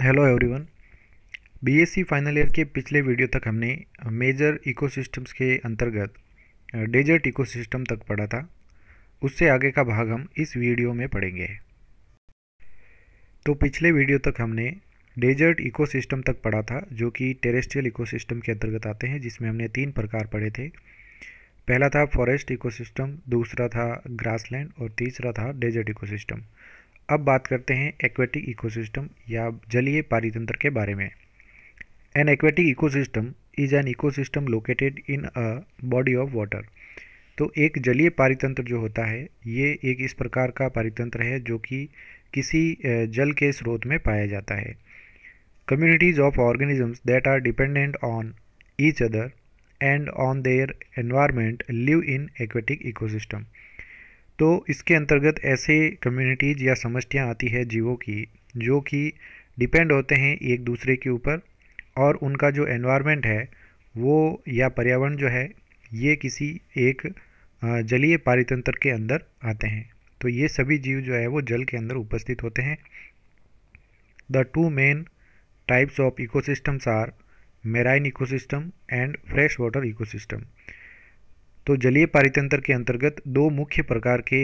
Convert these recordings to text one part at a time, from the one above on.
hello everyone BSc final year के पिछले video तक हमने मेजर इकोसिस्टम्स के अंतर्गत डेजर्ट इकोसिस्टम तक पढ़ा था उससे आगे का भाग हम इस वीडियो में पढ़ेंगे तो पिछले वीडियो तक हमने डेजर्ट इकोसिस्टम तक पढ़ा था जो कि टेरेस्ट्रियल इकोसिस्टम के अंतर्गत आते हैं जिसमें हमने तीन प्रकार पढ़े थे पहला था फॉरेस्ट इकोसिस्टम दूसरा था ग्रासलैंड और तीसरा था डेजर्ट इकोसिस्टम अब बात करते हैं एक्वेटिक इकोसिस्टम या जलीय पारितंत्र के बारे में an aquatic ecosystem is an ecosystem located in a body of water तो एक जलीय पारितंत्र जो होता है ये एक इस प्रकार का पारितंत्र है जो कि किसी जल के स्रोत में पाया जाता है communities of organisms that are dependent on each other and on their environment live in aquatic ecosystem तो इसके अंतर्गत ऐसे कम्युनिटीज़ या समस्याँ आती है जीवों की जो कि डिपेंड होते हैं एक दूसरे के ऊपर और उनका जो एनवायरनमेंट है वो या पर्यावरण जो है ये किसी एक जलीय पारितंत्र के अंदर आते हैं तो ये सभी जीव जो है वो जल के अंदर उपस्थित होते हैं the two main types of ecosystems are marine ecosystem and fresh water ecosystem तो जलीय पारितंत्र के अंतर्गत दो मुख्य प्रकार के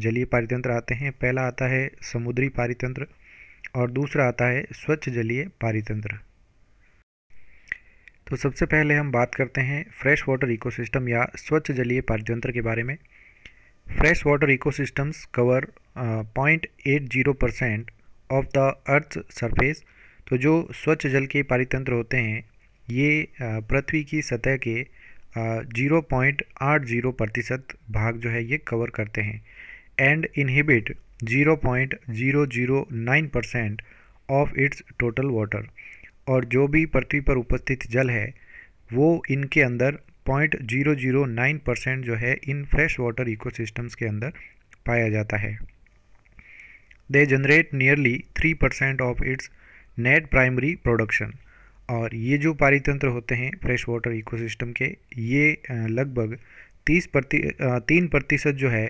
जलीय पारितंत्र आते हैं पहला आता है समुद्री पारितंत्र और दूसरा आता है स्वच्छ जलीय पारितंत्र तो सबसे पहले हम बात करते हैं फ्रेश वाटर इकोसिस्टम या स्वच्छ जलीय पारितंत्र के बारे में fresh water ecosystems cover point eight zero percent of the earth surface तो जो स्वच्छ जल के पारितंत्र होते हैं ये पृथ्वी की सतह के जीरो पॉइंट आठ जीरो प्रतिशत भाग जो है ये कवर करते हैं and inhibit zero point zero zero nine percent of its total water और जो भी पृथ्वी पर उपस्थित जल है वो इनके अंदर point zero zero nine percent जो है इन फ्रेश वाटर इकोसिस्टम्स के अंदर पाया जाता है they generate nearly three percent of its net primary production और ये जो पारितंत्र होते हैं फ्रेश वाटर इकोसिस्टम के ये लगभग तीस प्रति तीन प्रतिशत जो है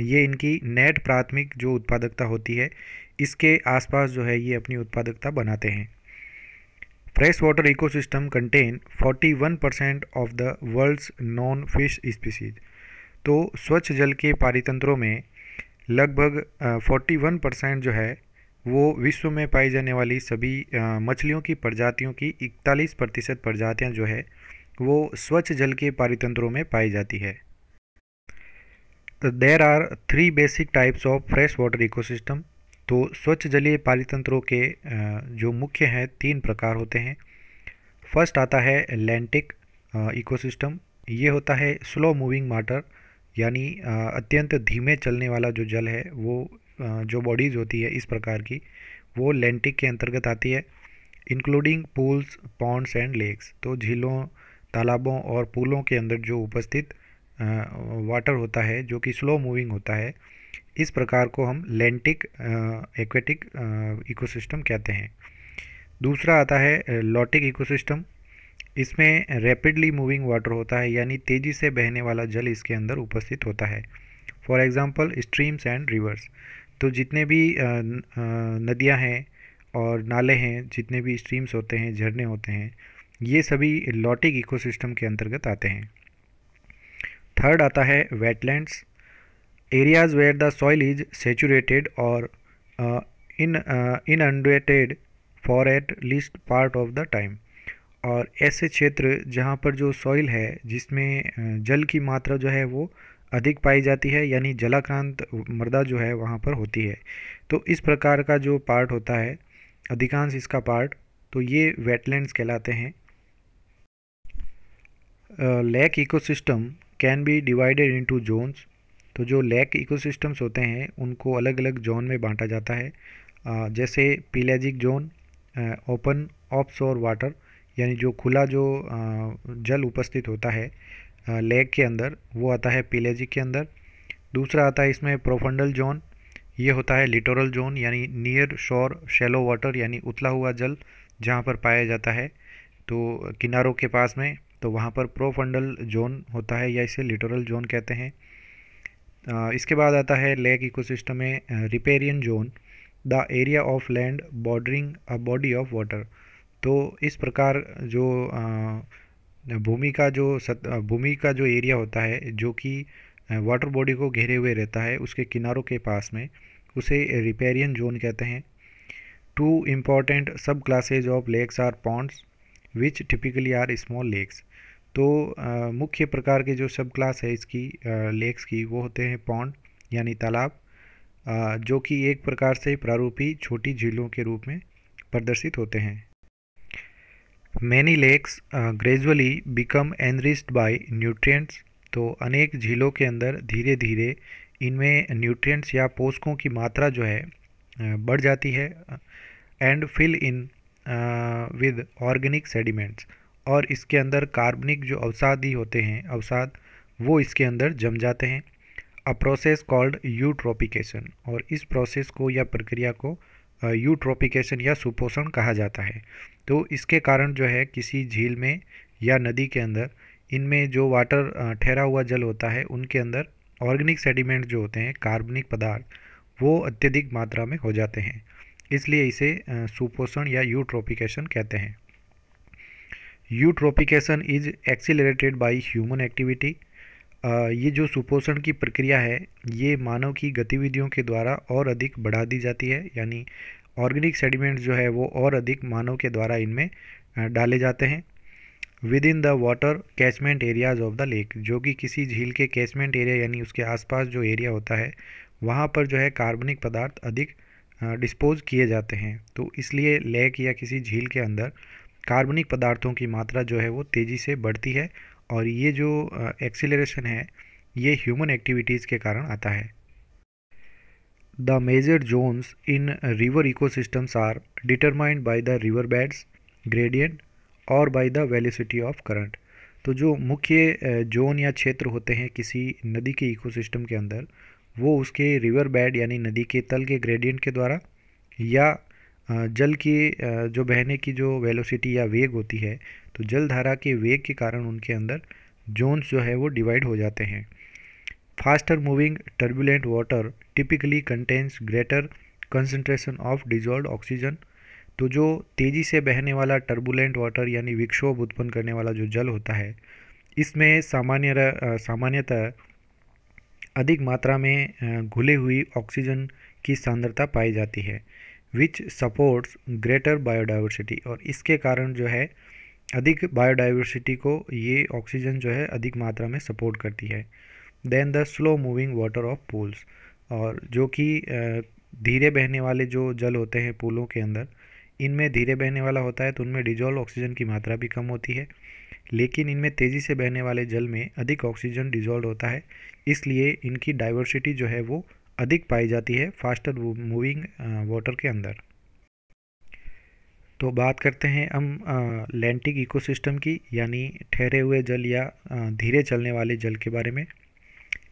ये इनकी नेट प्राथमिक जो उत्पादकता होती है इसके आसपास जो है ये अपनी उत्पादकता बनाते हैं fresh water ecosystem contain 41 percent of the world's non fish species तो स्वच्छ जल के पारितंत्रों में लगभग 41 परसेंट जो है वो विश्व में पाई जाने वाली सभी मछलियों की प्रजातियों की इकतालीस प्रतिशत प्रजातियाँ जो है वो स्वच्छ जल के पारितंत्रों में पाई जाती है there are three basic types of fresh water ecosystem तो स्वच्छ जलीय पारितंत्रों के जो मुख्य हैं तीन प्रकार होते हैं फर्स्ट आता है लैंटिक इकोसिस्टम ये होता है स्लो मूविंग वाटर यानी अत्यंत धीमे चलने वाला जो जल है वो जो बॉडीज़ होती है इस प्रकार की वो लेंटिक के अंतर्गत आती है including pools ponds and lakes तो झीलों तालाबों और पूलों के अंदर जो उपस्थित वाटर होता है जो कि स्लो मूविंग होता है इस प्रकार को हम लेंटिक एक्वेटिक इकोसिस्टम कहते हैं दूसरा आता है लॉटिक इकोसिस्टम इसमें रैपिडली मूविंग वाटर होता है यानी तेज़ी से बहने वाला जल इसके अंदर उपस्थित होता है for example streams and rivers तो जितने भी नदियाँ हैं और नाले हैं जितने भी स्ट्रीम्स होते हैं झरने होते हैं ये सभी लॉटिक इकोसिस्टम के अंतर्गत आते हैं थर्ड आता है wetlands areas where the soil is saturated or in inundated for at least part of the time और ऐसे क्षेत्र जहाँ पर जो सॉइल है जिसमें जल की मात्रा जो है वो अधिक पाई जाती है यानी जलाक्रांत मृदा जो है वहाँ पर होती है तो इस प्रकार का जो पार्ट होता है अधिकांश इसका पार्ट तो ये वेटलैंड्स कहलाते हैं lake ecosystem can be divided into zones तो जो लेक इकोसिस्टम्स होते हैं उनको अलग अलग जोन में बांटा जाता है जैसे pelagic zone open offshore water यानी जो खुला जो जल उपस्थित होता है लेग के अंदर वो आता है पीलेजिक के अंदर दूसरा आता है इसमें प्रोफंडल जोन ये होता है लिटोरल जोन यानी नियर शोर शेलो वाटर यानी उतला हुआ जल जहाँ पर पाया जाता है तो किनारों के पास में तो वहाँ पर प्रोफंडल जोन होता है या इसे लिटोरल जोन कहते हैं इसके बाद आता है लेक इकोसिस्टम में riparian zone the area of land bordering a body of water तो इस प्रकार जो आ, भूमि का जो सत भूमि का जो एरिया होता है जो कि वाटर बॉडी को घेरे हुए रहता है उसके किनारों के पास में उसे रिपेरियन जोन कहते हैं two important sub classes of lakes are ponds which typically are small lakes तो मुख्य प्रकार के जो सब क्लास है इसकी लेक्स की वो होते हैं पॉन्ड यानी तालाब जो कि एक प्रकार से प्रारूपी छोटी झीलों के रूप में प्रदर्शित होते हैं many lakes gradually become enriched by nutrients तो अनेक झीलों के अंदर धीरे धीरे इनमें न्यूट्रिएंट्स या पोषकों की मात्रा जो है बढ़ जाती है and fill in with organic sediments और इसके अंदर कार्बनिक जो अवसादी होते हैं अवसाद वो इसके अंदर जम जाते हैं अ प्रोसेस कॉल्ड यूट्रोपिकेशन और इस प्रोसेस को या प्रक्रिया को यूट्रोपिकेशन या सुपोषण कहा जाता है तो इसके कारण जो है किसी झील में या नदी के अंदर इनमें जो वाटर ठहरा हुआ जल होता है उनके अंदर ऑर्गेनिक सेडिमेंट जो होते हैं कार्बनिक पदार्थ वो अत्यधिक मात्रा में हो जाते हैं इसलिए इसे सुपोषण या यूट्रोपिकेशन कहते हैं eutrophication is accelerated by human activity ये जो सुपोषण की प्रक्रिया है ये मानव की गतिविधियों के द्वारा और अधिक बढ़ा दी जाती है यानी ऑर्गेनिक सेडिमेंट जो है वो और अधिक मानव के द्वारा इनमें डाले जाते हैं within the water catchment areas of the lake जो कि किसी झील के कैचमेंट एरिया यानी उसके आसपास जो एरिया होता है वहाँ पर जो है कार्बनिक पदार्थ अधिक डिस्पोज किए जाते हैं तो इसलिए लेक या किसी झील के अंदर कार्बनिक पदार्थों की मात्रा जो है वो तेज़ी से बढ़ती है और ये जो एक्सीलरेशन है ये ह्यूमन एक्टिविटीज़ के कारण आता है the major zones in river ecosystems are determined by the river beds gradient और by the velocity of current तो जो मुख्य जोन या क्षेत्र होते हैं किसी नदी के इकोसिस्टम के अंदर वो उसके रिवर बेड यानी नदी के तल के ग्रेडियंट के द्वारा या जल की जो बहने की जो वेलोसिटी या वेग होती है तो जल धारा के वेग के कारण उनके अंदर जोन्स जो है वो डिवाइड हो जाते हैं faster moving turbulent water typically contains greater concentration of dissolve oxygen तो जो तेज़ी से बहने वाला टर्बुलेंट वाटर यानी विक्षोभ उत्पन्न करने वाला जो जल होता है इसमें सामान्य सामान्यतः अधिक मात्रा में घुले हुई ऑक्सीजन की सांद्रता पाई जाती है विच सपोर्ट्स ग्रेटर बायोडाइवर्सिटी और इसके कारण जो है अधिक बायोडाइवर्सिटी को ये ऑक्सीजन जो है अधिक मात्रा में सपोर्ट करती है than the slow moving water of pools और जो कि धीरे बहने वाले जो जल होते हैं पूलों के अंदर इनमें धीरे बहने वाला होता है तो उनमें डिजोल्व ऑक्सीजन की मात्रा भी कम होती है लेकिन इनमें तेज़ी से बहने वाले जल में अधिक ऑक्सीजन डिजोल्व होता है इसलिए इनकी डाइवर्सिटी जो है वो अधिक पाई जाती है फास्टर मूविंग वाटर के अंदर तो बात करते हैं हम लैंटिक uh, इकोसिस्टम की यानी ठहरे हुए जल या uh, धीरे चलने वाले जल के बारे में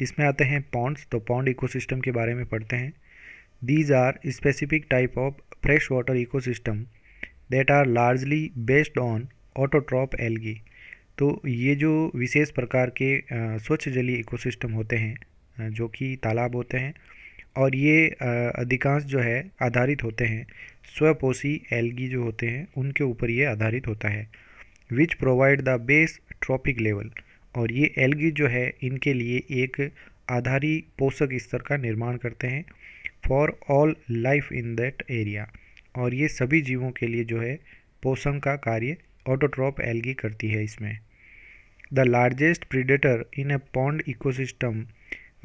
इसमें आते हैं पॉन्ड्स तो पॉन्ड इकोसिस्टम के बारे में पढ़ते हैं these are specific type of fresh water ecosystem that are largely based on autotroph algae तो ये जो विशेष प्रकार के uh, स्वच्छ जलीय इकोसिस्टम होते हैं जो कि तालाब होते हैं और ये अधिकांश जो है आधारित होते हैं स्वपोषी एल्गी जो होते हैं उनके ऊपर ये आधारित होता है which provide the base trophic level और ये एल्गी जो है इनके लिए एक आधारी पोषक स्तर का निर्माण करते हैं for all life in that area और ये सभी जीवों के लिए जो है पोषण का कार्य ऑटोट्रॉप एल्गी करती है इसमें the largest predator in a pond ecosystem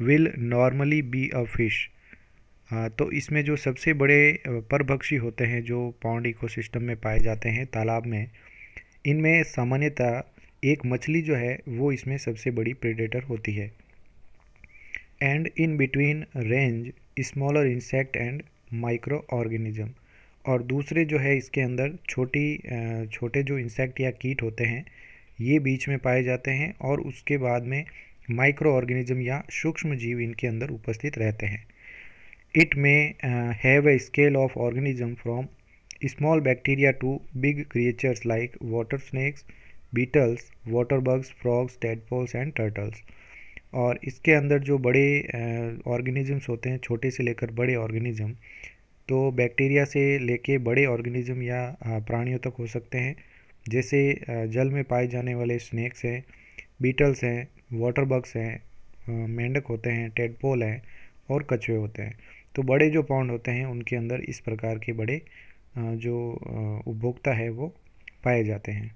will normally be a fish तो इसमें जो सबसे बड़े परभक्षी होते हैं जो पौंड इकोसिस्टम में पाए जाते हैं तालाब में इनमें सामान्यतः एक मछली जो है वो इसमें सबसे बड़ी प्रेडेटर होती है and in between range smaller insect and micro organism और दूसरे जो है इसके अंदर छोटी छोटे जो इंसेक्ट या कीट होते हैं ये बीच में पाए जाते हैं और उसके बाद में माइक्रो ऑर्गेनिज्म या सूक्ष्म जीव इनके अंदर उपस्थित रहते हैं it may have a scale of organism from small bacteria to big creatures like water snakes beetles water bugs frogs tadpoles and turtles और इसके अंदर जो बड़े ऑर्गेनिजम्स uh, होते हैं छोटे से लेकर बड़े ऑर्गेनिज्म तो बैक्टीरिया से लेके बड़े ऑर्गेनिज्म या uh, प्राणियों तक हो सकते हैं जैसे uh, जल में पाए जाने वाले स्नैक्स हैं बीटल्स हैं वाटर बग्स हैं मेंढक होते हैं टेडपोल हैं और कछुए होते हैं तो बड़े जो पौंड होते हैं उनके अंदर इस प्रकार के बड़े जो उपभोक्ता है वो पाए जाते हैं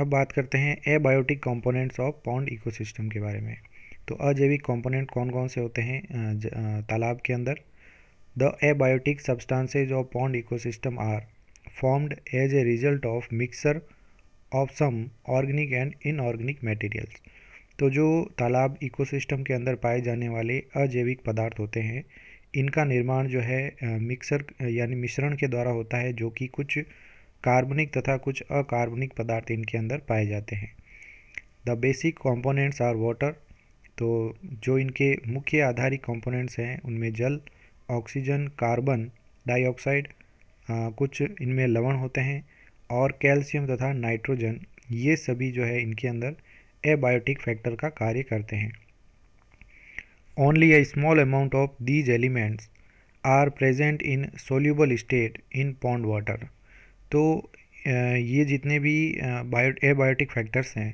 अब बात करते हैं abiotic components of pond ecosystem के बारे में तो अजैविक कंपोनेंट कौन कौन से होते हैं तालाब के अंदर the abiotic substances of pond ecosystem are formed as a result of mixture of some organic and inorganic materials तो जो तालाब इकोसिस्टम के अंदर पाए जाने वाले अजैविक पदार्थ होते हैं इनका निर्माण जो है मिक्सर यानी मिश्रण के द्वारा होता है जो कि कुछ कार्बनिक तथा कुछ अकार्बनिक पदार्थ इनके अंदर पाए जाते हैं the basic components are water तो जो इनके मुख्य आधारिक कॉम्पोनेंट्स हैं उनमें जल ऑक्सीजन कार्बन डाइऑक्साइड कुछ इनमें लवण होते हैं और कैल्शियम तथा नाइट्रोजन ये सभी जो है इनके अंदर एबायोटिक फैक्टर का कार्य करते हैं only a small amount of these elements are present in soluble state in pond water तो ये जितने भी बायो एबायोटिक फैक्टर्स हैं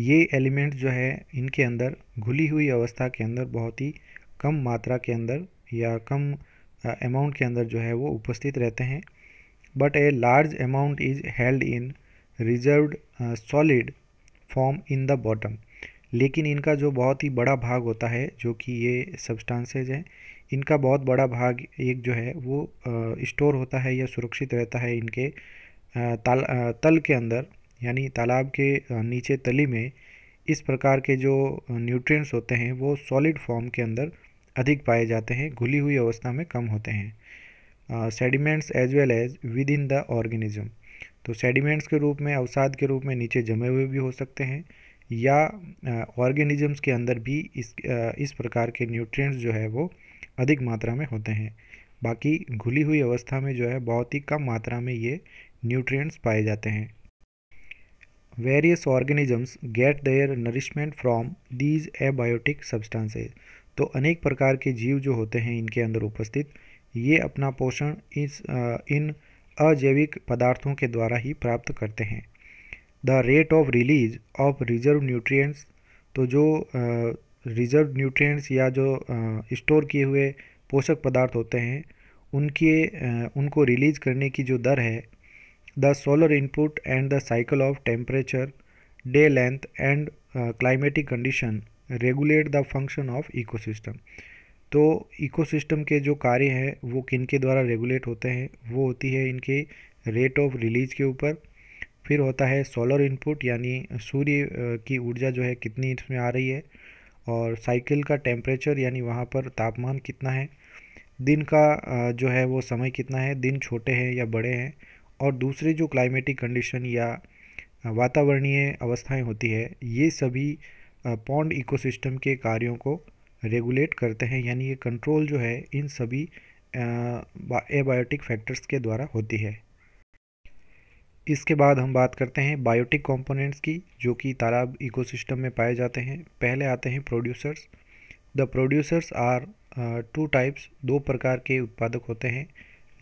ये एलिमेंट्स जो है इनके अंदर घुली हुई अवस्था के अंदर बहुत ही कम मात्रा के अंदर या कम अमाउंट के अंदर जो है वो उपस्थित रहते हैं but a large amount is held in reserved uh, solid form in the bottom लेकिन इनका जो बहुत ही बड़ा भाग होता है जो कि ये सब्सटांसेज हैं इनका बहुत बड़ा भाग एक जो है वो स्टोर uh, होता है या सुरक्षित रहता है इनके uh, ताल uh, तल के अंदर यानी तालाब के नीचे तली में इस प्रकार के जो न्यूट्रिएंट्स होते हैं वो सॉलिड फॉर्म के अंदर अधिक पाए जाते हैं घुली हुई अवस्था में कम होते हैं sediments as well as within the organism तो सेडिमेंट्स के रूप में अवसाद के रूप में नीचे जमे हुए भी हो सकते हैं या ऑर्गेनिजम्स के अंदर भी इस इस प्रकार के न्यूट्रिएंट्स जो है वो अधिक मात्रा में होते हैं बाकी घुली हुई अवस्था में जो है बहुत ही कम मात्रा में ये न्यूट्रिएंट्स पाए जाते हैं various organisms get their nourishment from these abiotic substances तो अनेक प्रकार के जीव जो होते हैं इनके अंदर उपस्थित ये अपना पोषण इस इन अजैविक पदार्थों के द्वारा ही प्राप्त करते हैं the rate of release of reserve nutrients तो जो रिजर्व न्यूट्रिएंट्स या जो स्टोर किए हुए पोषक पदार्थ होते हैं उनके उनको रिलीज करने की जो दर है the solar input and the cycle of temperature day length and climatic condition regulate the function of ecosystem तो इकोसिस्टम के जो कार्य हैं वो किन के द्वारा रेगुलेट होते हैं वो होती है इनके रेट ऑफ रिलीज के ऊपर फिर होता है सोलर इनपुट यानी सूर्य की ऊर्जा जो है कितनी इसमें आ रही है और साइकिल का टेम्परेचर यानी वहाँ पर तापमान कितना है दिन का जो है वो समय कितना है दिन छोटे हैं या बड़े हैं और दूसरे जो क्लाइमेटिक कंडीशन या वातावरणीय अवस्थाएं होती है ये सभी पौंड इकोसिस्टम के कार्यों को रेगुलेट करते हैं यानी ये कंट्रोल जो है इन सभी एबायोटिक फैक्टर्स के द्वारा होती है इसके बाद हम बात करते हैं बायोटिक कंपोनेंट्स की जो कि तालाब इकोसिस्टम में पाए जाते हैं पहले आते हैं producers the producers are two types दो प्रकार के उत्पादक होते हैं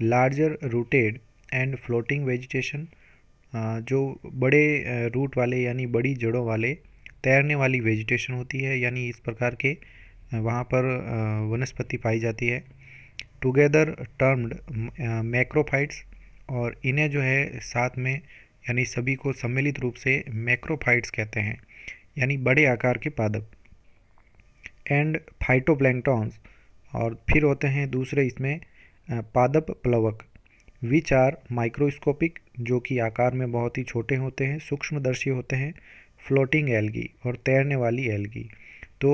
larger rooted and floating vegetation जो बड़े रूट वाले यानी बड़ी जड़ों वाले तैरने वाली वेजिटेशन होती है यानी इस प्रकार के वहाँ पर वनस्पति पाई जाती है टुगेदर टर्म्ड मैक्रोफाइट्स और इन्हें जो है साथ में यानी सभी को सम्मिलित रूप से मैक्रोफाइट्स कहते हैं यानी बड़े आकार के पादप एंड फाइटोप्लैंकटॉन्स और फिर होते हैं दूसरे इसमें पादप प्लवक विच आर माइक्रोस्कोपिक जो कि आकार में बहुत ही छोटे होते हैं सूक्ष्मदर्शी होते हैं फ्लोटिंग एलगी और तैरने वाली एल्गी तो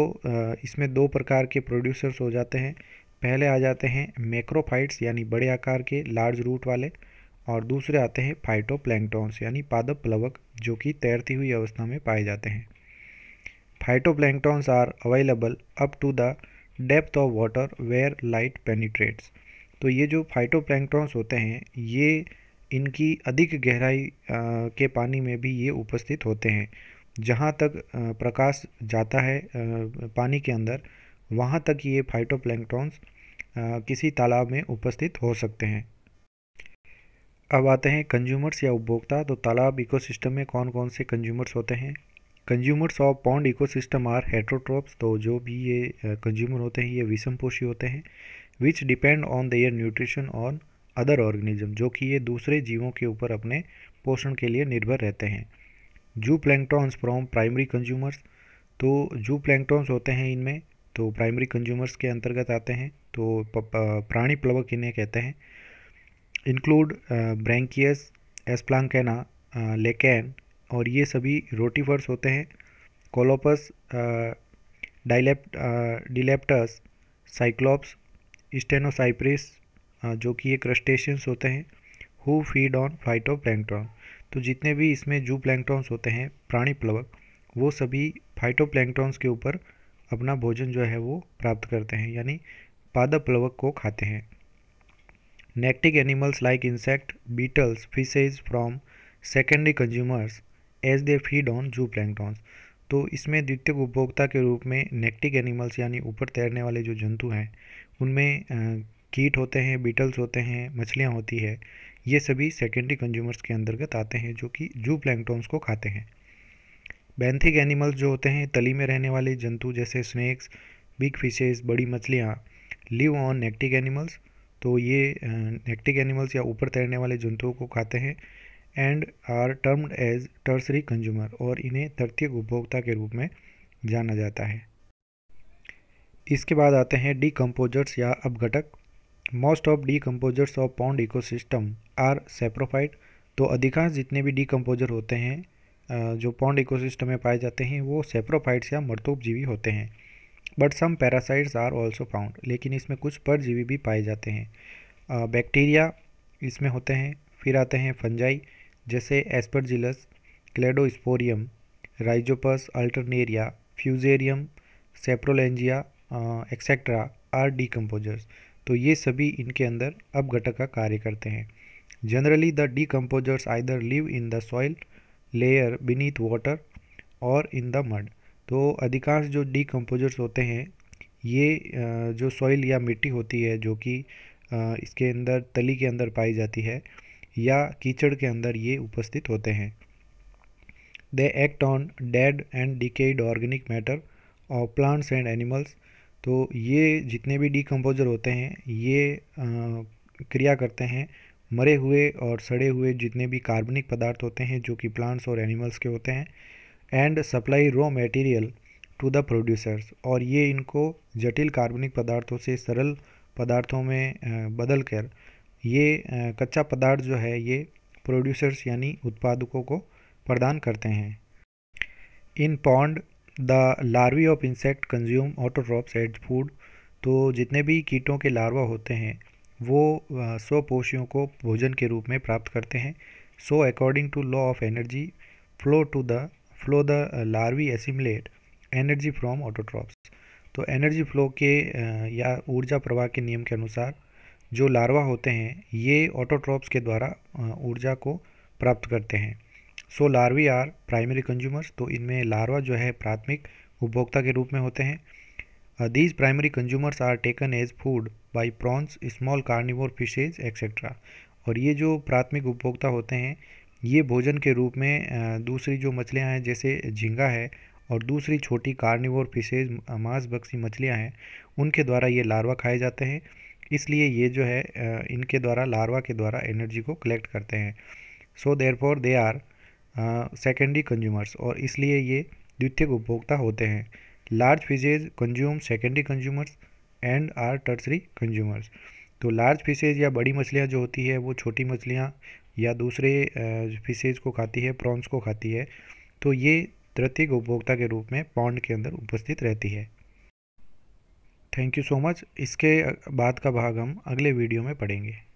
इसमें दो प्रकार के प्रोड्यूसर्स हो जाते हैं पहले आ जाते हैं मैक्रोफाइट्स यानी बड़े आकार के लार्ज रूट वाले और दूसरे आते हैं फाइटो यानी पादप प्लवक जो कि तैरती हुई अवस्था में पाए जाते हैं phyto are available up to the depth of water where light penetrates तो ये जो फाइटो होते हैं ये इनकी अधिक गहराई के पानी में भी ये उपस्थित होते हैं जहाँ तक प्रकाश जाता है पानी के अंदर वहाँ तक ये फाइटोप्लैंक्टॉन्स किसी तालाब में उपस्थित हो सकते हैं अब आते हैं कंज्यूमर्स या उपभोक्ता तो तालाब इकोसिस्टम में कौन कौन से कंज्यूमर्स होते हैं consumers of pond ecosystem are heterotrophs तो जो भी ये कंज्यूमर होते हैं ये विषम होते हैं which depend on their nutrition on other organism जो कि ये दूसरे जीवों के ऊपर अपने पोषण के लिए निर्भर रहते हैं जू प्लैंकटॉन्स फ्रॉम प्राइमरी कंज्यूमर्स तो जू प्लैंकटॉन्स होते हैं इनमें तो प्राइमरी कंज्यूमर्स के अंतर्गत आते हैं तो प्राणी प्लवक इन्हें कहते हैं इंक्लूड ब्रैंकियस एस्प्लांकेना लेकैन और ये सभी रोटीफर्स होते हैं कोलोपस डाइलेप्ट डिलेप्टस साइक्लॉप्स स्टेनोसाइप्रिस जो कि ये क्रस्टेशियंस होते हैं who feed on phytoplankton तो जितने भी इसमें जू प्लैंगटॉन्स होते हैं प्राणी प्लवक वो सभी फाइटो प्लैंगटॉन्स के ऊपर अपना भोजन जो है वो प्राप्त करते हैं यानी पादप प्लवक को खाते हैं nektic animals like insect beetles fishes from secondary consumers as they feed on zooplanktons तो इसमें द्वितीय उपभोक्ता के रूप में नेक्टिक एनिमल्स यानी ऊपर तैरने वाले जो जंतु हैं उनमें कीट होते हैं बीटल्स होते हैं मछलियाँ होती है ये सभी सेकेंडरी कंज्यूमर्स के अंतर्गत आते हैं जो कि जू प्लैंगटोन्स को खाते हैं बैंथिक एनिमल्स जो होते हैं तली में रहने वाले जंतु जैसे स्नैक्स बिग फिशेज बड़ी मछलियाँ लिव ऑन नेक्टिक एनिमल्स तो ये नेक्टिक एनिमल्स या ऊपर तैरने वाले जंतुओं को खाते हैं and are termed as tertiary consumer और इन्हें तृतीय उपभोक्ता के रूप में जाना जाता है इसके बाद आते हैं डीकम्पोजर्स या अपघटक most of decomposers of pond ecosystem are saprophyte तो अधिकांश जितने भी डी कम्पोजर होते हैं जो पॉन्ड इकोसिस्टम में पाए जाते हैं वो सेप्रोफाइट्स या मर्तोपजीवी होते हैं but some parasites are also found लेकिन इसमें कुछ परजीवी भी पाए जाते हैं बैक्टीरिया इसमें होते हैं फिर आते हैं फंजाई जैसे Aspergillus Cladosporium Rhizopus Alternaria Fusarium Saprolegnia etcetera are decomposers तो ये सभी इनके अंदर अपघटक का कार्य करते हैं generally the decomposers either live in the soil layer beneath water और इन द मड तो अधिकांश जो डीकम्पोजर्स होते हैं ये जो सॉइल या मिट्टी होती है जो कि इसके अंदर तली के अंदर पाई जाती है या कीचड़ के अंदर ये उपस्थित होते हैं they act on dead and decayed organic matter और प्लांट्स एंड एनिमल्स तो ये जितने भी डिकम्पोज़र होते हैं ये क्रिया करते हैं मरे हुए और सड़े हुए जितने भी कार्बनिक पदार्थ होते हैं जो कि प्लांट्स और एनिमल्स के होते हैं and supply raw material to the producers और ये इनको जटिल कार्बनिक पदार्थों से सरल पदार्थों में बदल कर ये कच्चा पदार्थ जो है ये प्रोड्यूसर्स यानी उत्पादकों को प्रदान करते हैं in pond the larvae of insect consume autotrophs at food तो जितने भी कीटों के लार्वा होते हैं वो स्वपोषियों को भोजन के रूप में प्राप्त करते हैं so according to law of energy flow to the flow the larvae assimilate energy from autotrophs तो एनर्जी फ्लो के या ऊर्जा प्रवाह के नियम के अनुसार जो लार्वा होते हैं ये ऑटोट्रॉप्स के द्वारा ऊर्जा को प्राप्त करते हैं so larvae are primary consumers तो इनमें लार्वा जो है प्राथमिक उपभोक्ता के रूप में होते हैं these primary consumers are taken as food by prawns small carnivore fishes etcetera और ये जो प्राथमिक उपभोक्ता होते हैं ये भोजन के रूप में दूसरी जो मछलियाँ हैं जैसे झींगा है और दूसरी छोटी कार्निवोर फिशेज मांस बक्सी मछलियाँ हैं उनके द्वारा ये लार्वा खाए जाते हैं इसलिए ये जो है इनके द्वारा लार्वा के द्वारा एनर्जी को कलेक्ट करते हैं so therefore they are secondary consumers और इसलिए ये द्वितीयक उपभोक्ता होते हैं large fishes consume secondary consumers and are tertiary consumers तो लार्ज फिशेज या बड़ी मछलियाँ जो होती है वो छोटी मछलियाँ या दूसरे फिशेज को खाती है प्रॉन्स को खाती है तो ये तृतीय उपभोक्ता के रूप में पॉन्ड के अंदर उपस्थित रहती है थैंक यू सो मच इसके बाद का भाग हम अगले वीडियो में पढ़ेंगे